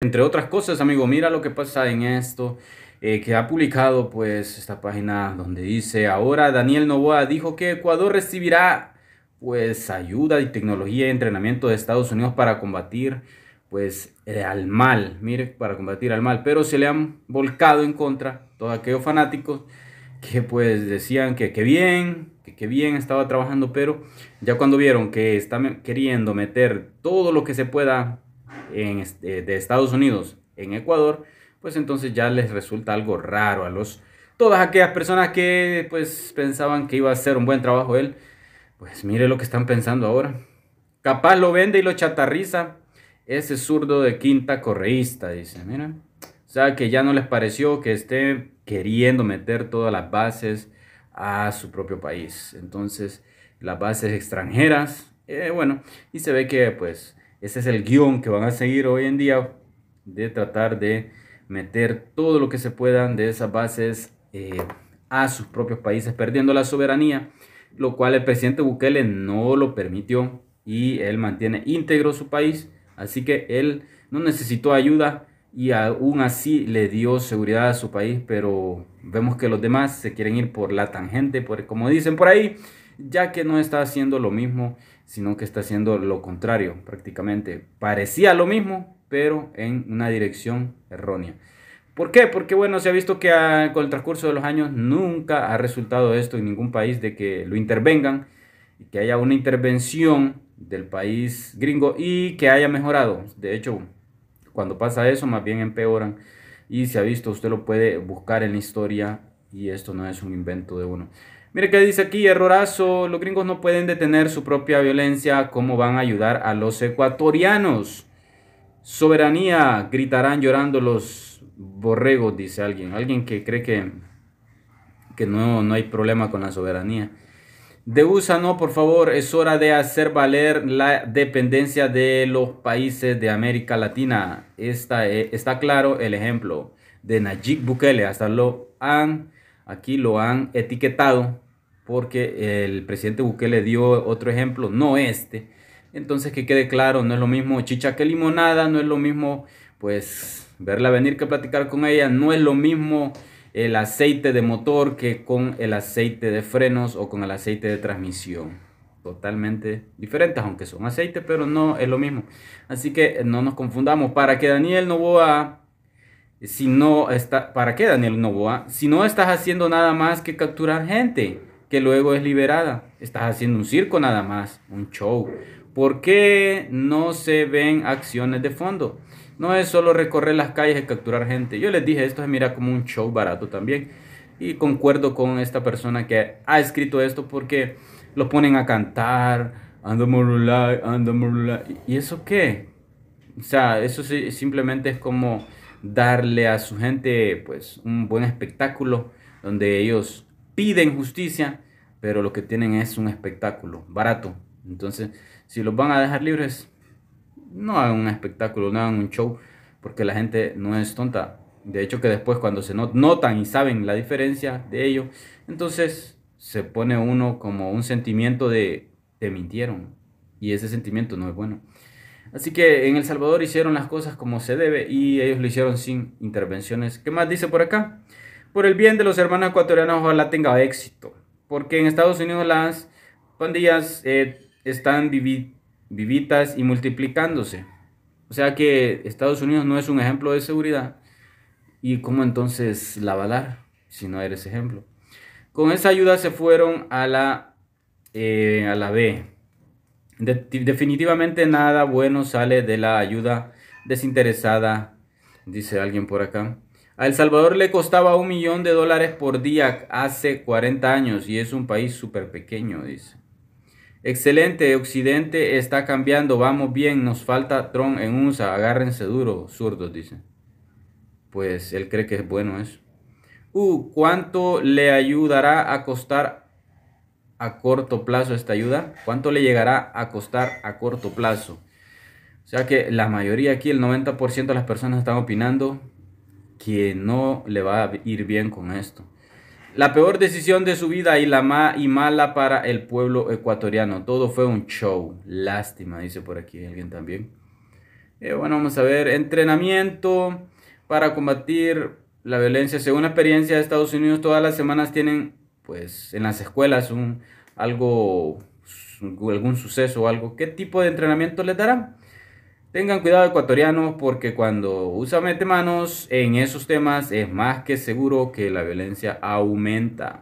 Entre otras cosas, amigo, mira lo que pasa en esto. Eh, que ha publicado pues esta página donde dice ahora Daniel Novoa dijo que Ecuador recibirá pues ayuda y tecnología y entrenamiento de Estados Unidos para combatir pues al mal, mire, para combatir al mal, pero se le han volcado en contra todos aquellos fanáticos que pues decían que, qué bien, que, qué bien estaba trabajando, pero ya cuando vieron que está queriendo meter todo lo que se pueda eh, de Estados Unidos en Ecuador, pues entonces ya les resulta algo raro a los todas aquellas personas que pues pensaban que iba a ser un buen trabajo él, pues mire lo que están pensando ahora. Capaz lo vende y lo chatarriza ese zurdo de quinta correísta, dice, mira. O sea, que ya no les pareció que esté queriendo meter todas las bases a su propio país. Entonces, las bases extranjeras, eh, bueno, y se ve que pues ese es el guión que van a seguir hoy en día de tratar de meter todo lo que se puedan de esas bases eh, a sus propios países, perdiendo la soberanía, lo cual el presidente Bukele no lo permitió y él mantiene íntegro su país, así que él no necesitó ayuda y aún así le dio seguridad a su país, pero vemos que los demás se quieren ir por la tangente, por, como dicen por ahí, ya que no está haciendo lo mismo sino que está haciendo lo contrario prácticamente. Parecía lo mismo, pero en una dirección errónea. ¿Por qué? Porque bueno, se ha visto que con el transcurso de los años nunca ha resultado esto en ningún país de que lo intervengan y que haya una intervención del país gringo y que haya mejorado. De hecho, cuando pasa eso, más bien empeoran. Y se ha visto, usted lo puede buscar en la historia y esto no es un invento de uno. Mire qué dice aquí, errorazo, los gringos no pueden detener su propia violencia, ¿cómo van a ayudar a los ecuatorianos? Soberanía, gritarán llorando los borregos, dice alguien, alguien que cree que, que no, no hay problema con la soberanía. De USA no, por favor, es hora de hacer valer la dependencia de los países de América Latina. Está, eh, está claro el ejemplo de Najib Bukele, hasta lo han, aquí lo han etiquetado porque el presidente Bukele dio otro ejemplo, no este. Entonces que quede claro, no es lo mismo chicha que limonada, no es lo mismo pues verla venir que platicar con ella, no es lo mismo el aceite de motor que con el aceite de frenos o con el aceite de transmisión. Totalmente diferentes, aunque son aceite, pero no es lo mismo. Así que no nos confundamos. Para que Daniel Novoa, si no está, para qué Daniel Novoa, si no estás haciendo nada más que capturar gente que luego es liberada. Estás haciendo un circo nada más, un show. ¿Por qué no se ven acciones de fondo? No es solo recorrer las calles y capturar gente. Yo les dije, esto es mira como un show barato también. Y concuerdo con esta persona que ha escrito esto porque lo ponen a cantar. ¿Y eso qué? O sea, eso simplemente es como darle a su gente pues un buen espectáculo donde ellos piden justicia, pero lo que tienen es un espectáculo barato. Entonces, si los van a dejar libres, no hagan un espectáculo, no hagan un show, porque la gente no es tonta. De hecho, que después cuando se notan y saben la diferencia de ello entonces se pone uno como un sentimiento de te mintieron y ese sentimiento no es bueno. Así que en El Salvador hicieron las cosas como se debe y ellos lo hicieron sin intervenciones. ¿Qué más dice por acá? Por el bien de los hermanos ecuatorianos, ojalá tenga éxito, porque en Estados Unidos las pandillas eh, están vivitas y multiplicándose. O sea que Estados Unidos no es un ejemplo de seguridad. ¿Y cómo entonces la si no eres ejemplo? Con esa ayuda se fueron a la, eh, a la B. definitivamente nada bueno sale de la ayuda desinteresada, dice alguien por acá. A El Salvador le costaba un millón de dólares por día hace 40 años y es un país súper pequeño, dice. Excelente, Occidente está cambiando, vamos bien, nos falta Tron en USA, agárrense duro, zurdos, dice. Pues él cree que es bueno eso. Uh, ¿cuánto le ayudará a costar a corto plazo esta ayuda? ¿Cuánto le llegará a costar a corto plazo? O sea que la mayoría aquí, el 90% de las personas están opinando que no le va a ir bien con esto. La peor decisión de su vida y la más y mala para el pueblo ecuatoriano. Todo fue un show. Lástima, dice por aquí alguien también. Eh, bueno, vamos a ver. Entrenamiento para combatir la violencia. Según la experiencia de Estados Unidos, todas las semanas tienen, pues, en las escuelas un algo, algún suceso o algo. ¿Qué tipo de entrenamiento les darán? Tengan cuidado ecuatorianos porque cuando usa manos en esos temas es más que seguro que la violencia aumenta.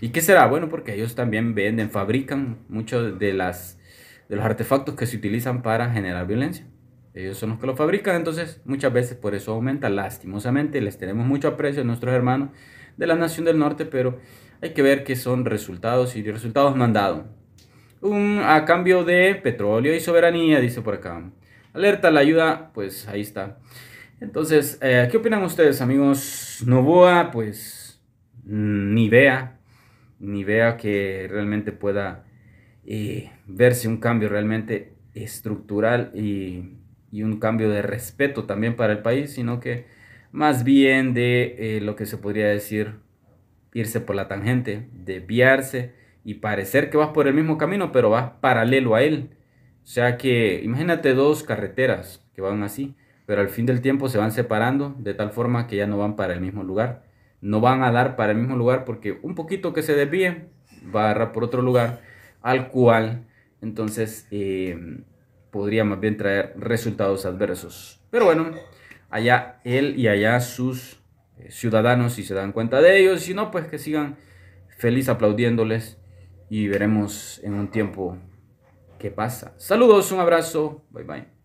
¿Y qué será? Bueno, porque ellos también venden, fabrican muchos de, de los artefactos que se utilizan para generar violencia. Ellos son los que lo fabrican, entonces muchas veces por eso aumenta. Lastimosamente les tenemos mucho aprecio a nuestros hermanos de la Nación del Norte, pero hay que ver que son resultados y resultados mandados. a cambio de petróleo y soberanía, dice por acá alerta, la ayuda, pues ahí está. Entonces, eh, ¿qué opinan ustedes, amigos? Novoa, pues ni vea, ni vea que realmente pueda eh, verse un cambio realmente estructural y, un cambio de respeto también para el país, sino que más bien de eh, lo que se podría decir irse por la tangente, desviarse y parecer que vas por el mismo camino, pero vas paralelo a él o sea que imagínate dos carreteras que van así, pero al fin del tiempo se van separando de tal forma que ya no van para el mismo lugar. No van a dar para el mismo lugar porque un poquito que se desvíe va a agarrar por otro lugar al cual entonces eh, podría más bien traer resultados adversos. Pero bueno, allá él y allá sus eh, ciudadanos si se dan cuenta de ellos, si no, pues que sigan feliz aplaudiéndoles y veremos en un tiempo qué pasa. Saludos, un abrazo. Bye bye.